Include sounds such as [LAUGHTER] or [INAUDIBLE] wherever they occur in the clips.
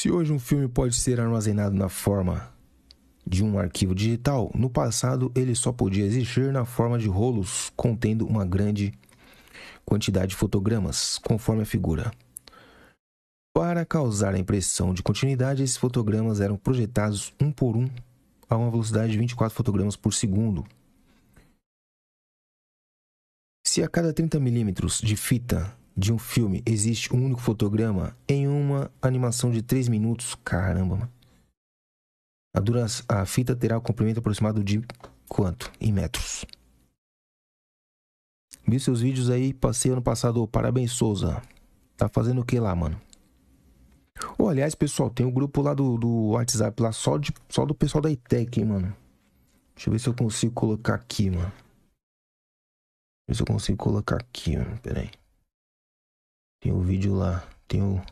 Se hoje um filme pode ser armazenado na forma de um arquivo digital, no passado ele só podia existir na forma de rolos contendo uma grande quantidade de fotogramas, conforme a figura. Para causar a impressão de continuidade, esses fotogramas eram projetados um por um a uma velocidade de 24 fotogramas por segundo. Se a cada 30 milímetros de fita de um filme existe um único fotograma em uma animação de 3 minutos? Caramba, mano. A, dura, a fita terá o um comprimento aproximado de quanto? Em metros. Vi seus vídeos aí, passei ano passado. Parabéns, Souza. Tá fazendo o que lá, mano? Oh, aliás, pessoal, tem um grupo lá do, do WhatsApp lá só, de, só do pessoal da ITEC, hein, mano. Deixa eu ver se eu consigo colocar aqui, mano. Deixa eu ver se eu consigo colocar aqui, mano. Pera aí. Tem o um vídeo lá. Tem o. Um,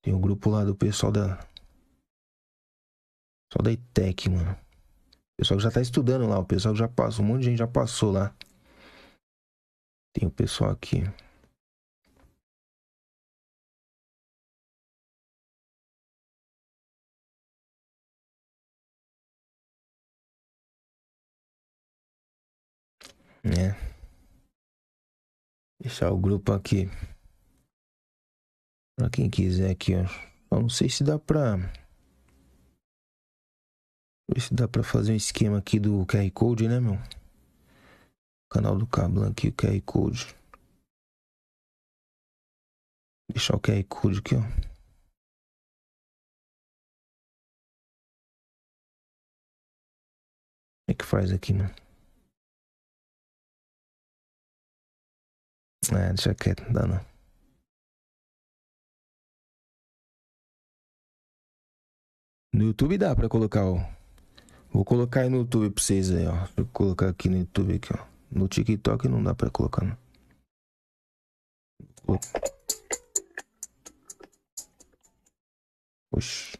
tem o um grupo lá do pessoal da. Pessoal da ITEC, mano. O pessoal que já tá estudando lá. O pessoal que já passou. Um monte de gente já passou lá. Tem o pessoal aqui. Né? Deixar o grupo aqui. Pra quem quiser aqui, ó. não sei se dá pra... Ver se dá pra fazer um esquema aqui do QR Code, né, meu? Canal do Cablan aqui, o QR Code. Deixar o QR Code aqui, ó. é que faz aqui, mano? É, deixa quieto, não dá não. No YouTube dá pra colocar, ó. Vou colocar aí no YouTube pra vocês aí, ó. Vou colocar aqui no YouTube, aqui, ó. No TikTok não dá pra colocar, não. Oxi.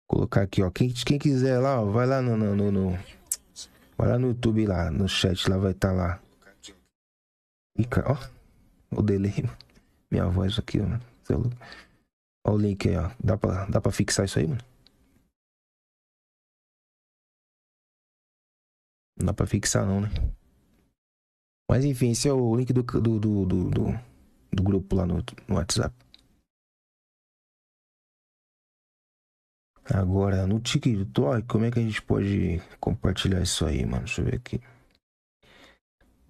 Vou colocar aqui, ó. Quem, quem quiser lá, ó, vai lá no, no, no, no, Vai lá no YouTube lá, no chat, lá vai estar tá lá link, ó. O delay, [LAUGHS] Minha voz aqui, é Ó o link aí, ó. Dá pra, dá pra fixar isso aí, mano? Não dá pra fixar não, né? Mas enfim, esse é o link do, do, do, do, do, do grupo lá no, no WhatsApp. Agora, no TikTok, como é que a gente pode compartilhar isso aí, mano? Deixa eu ver aqui.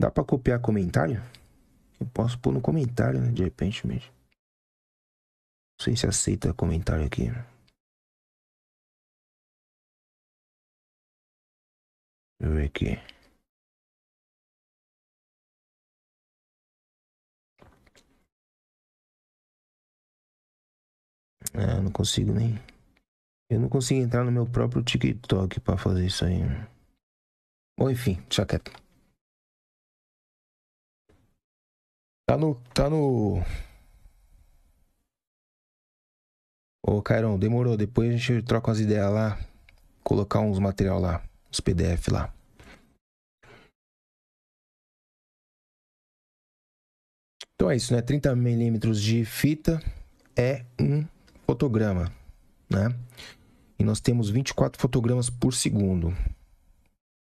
Dá para copiar comentário? Eu posso pôr no comentário, né? De repente mesmo. Não sei se aceita comentário aqui. Deixa eu ver aqui. É, eu não consigo nem. Eu não consigo entrar no meu próprio TikTok para fazer isso aí. Bom, enfim, tchau quieto. Tá no. Tá no. Ô, Cairão, demorou. Depois a gente troca umas ideias lá. Colocar uns material lá. os PDF lá. Então é isso, né? 30 milímetros de fita é um fotograma, né? E nós temos 24 fotogramas por segundo,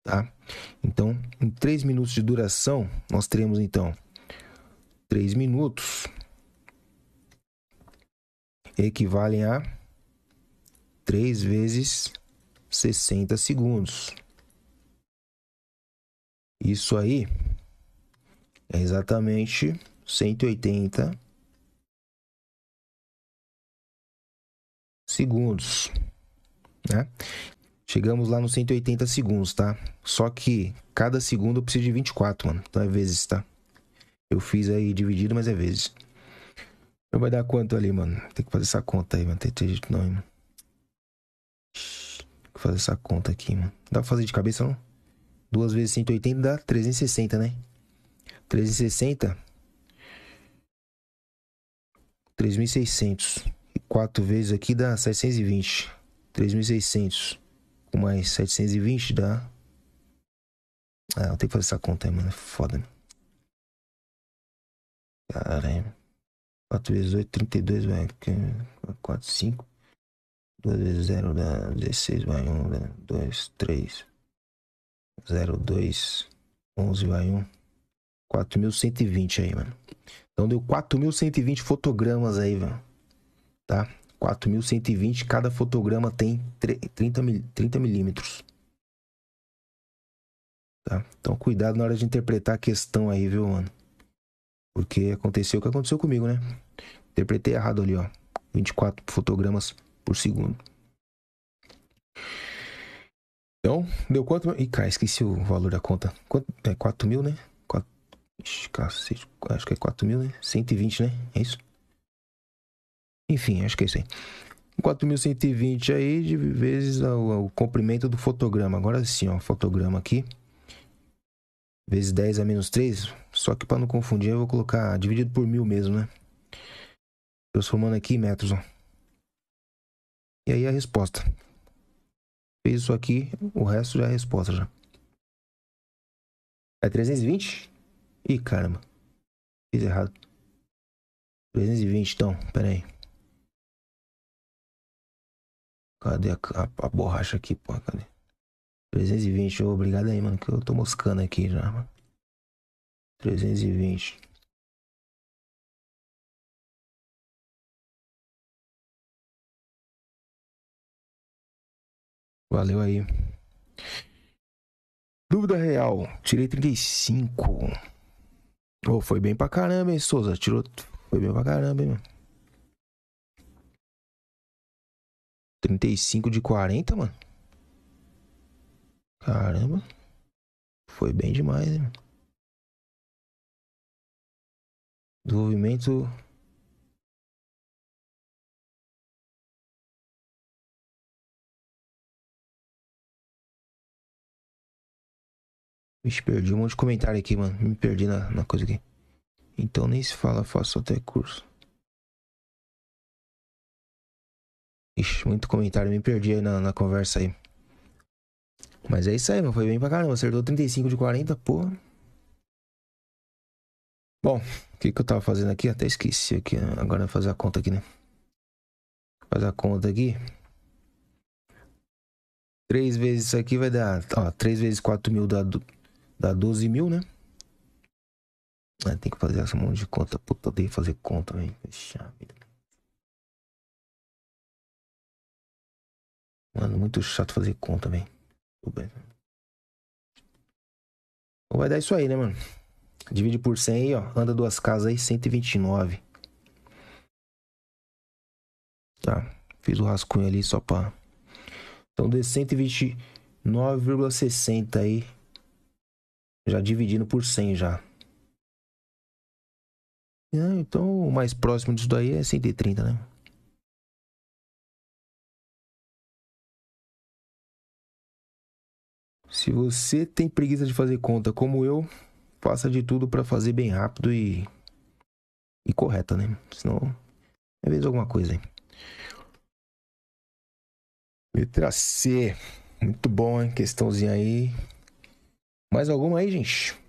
tá? Então, em 3 minutos de duração, nós teremos então 3 minutos equivalem a 3 vezes 60 segundos. Isso aí é exatamente 180 segundos, né? Chegamos lá nos 180 segundos, tá? Só que cada segundo eu preciso de 24, mano. Então é vezes, tá? Eu fiz aí dividido, mas é vezes. Então vai dar quanto ali, mano? Tem que fazer essa conta aí, mano. Tem, tem jeito não, hein, mano. Tem que fazer essa conta aqui, mano. Dá pra fazer de cabeça, não? Duas vezes 180 dá 360, né? 360. 3.600. E quatro vezes aqui dá 720. 3.600. Com mais 720 dá... Ah, eu tenho que fazer essa conta aí, mano. É foda, mano. Caralho. 4 vezes 8, 32, vai. 4, 5. 2 vezes 0 dá 16, vai 1, dá 2, 3. 0, 2, 11, vai 1. 4.120 aí, mano. Então deu 4.120 fotogramas aí, velho. Tá? 4.120, cada fotograma tem 30, mil, 30 milímetros. Tá? Então cuidado na hora de interpretar a questão aí, viu, mano? Porque aconteceu o que aconteceu comigo, né? Interpretei errado ali, ó. 24 fotogramas por segundo. Então, deu quanto? Ih, cara, esqueci o valor da conta. Quanto? É 4 mil, né? 4... acho que é 4 mil, né? 120, né? É isso? Enfim, acho que é isso aí. 4.120 aí de vezes o, o comprimento do fotograma. Agora sim, ó, fotograma aqui vezes 10 a menos 3. Só que para não confundir, eu vou colocar dividido por mil mesmo, né? Transformando aqui em metros, ó. E aí a resposta. Fez isso aqui, o resto já é a resposta já. É 320? Ih, caramba. Fiz errado. 320, então. Pera aí. Cadê a, a, a borracha aqui, pô? Cadê? 320, oh, obrigado aí, mano, que eu tô moscando aqui já, mano. 320. Valeu aí. Dúvida real. Tirei 35. Oh, foi bem pra caramba, hein, Souza? Tirou. Foi bem pra caramba, hein, mano. 35 de 40, mano. Caramba. Foi bem demais, hein? Desenvolvimento. Me perdi um monte de comentário aqui, mano. Me perdi na, na coisa aqui. Então nem se fala, faço até curso. Ixi, muito comentário. Me perdi aí na, na conversa aí. Mas é isso aí, meu. Foi bem pra caramba. Acertou 35 de 40, porra. Bom, o que, que eu tava fazendo aqui? Até esqueci aqui. Né? Agora eu vou fazer a conta aqui, né? Fazer a conta aqui. 3 vezes isso aqui vai dar. Ó, 3 vezes 4 mil dá, dá 12 mil, né? Ah, tem que fazer essa mão de conta. Puta, odeio fazer conta, velho. Deixa Mano, muito chato fazer conta, velho. Então vai dar isso aí, né, mano? Divide por 100 aí, ó. Anda duas casas aí, 129. Tá. Fiz o um rascunho ali só pra... Então de 129,60 aí. Já dividindo por 100 já. Então o mais próximo disso daí é 130, né? Se você tem preguiça de fazer conta como eu, faça de tudo para fazer bem rápido e e correta, né? Senão é vez alguma coisa aí. Letra C. Muito bom, hein? Questãozinha aí. Mais alguma aí, gente?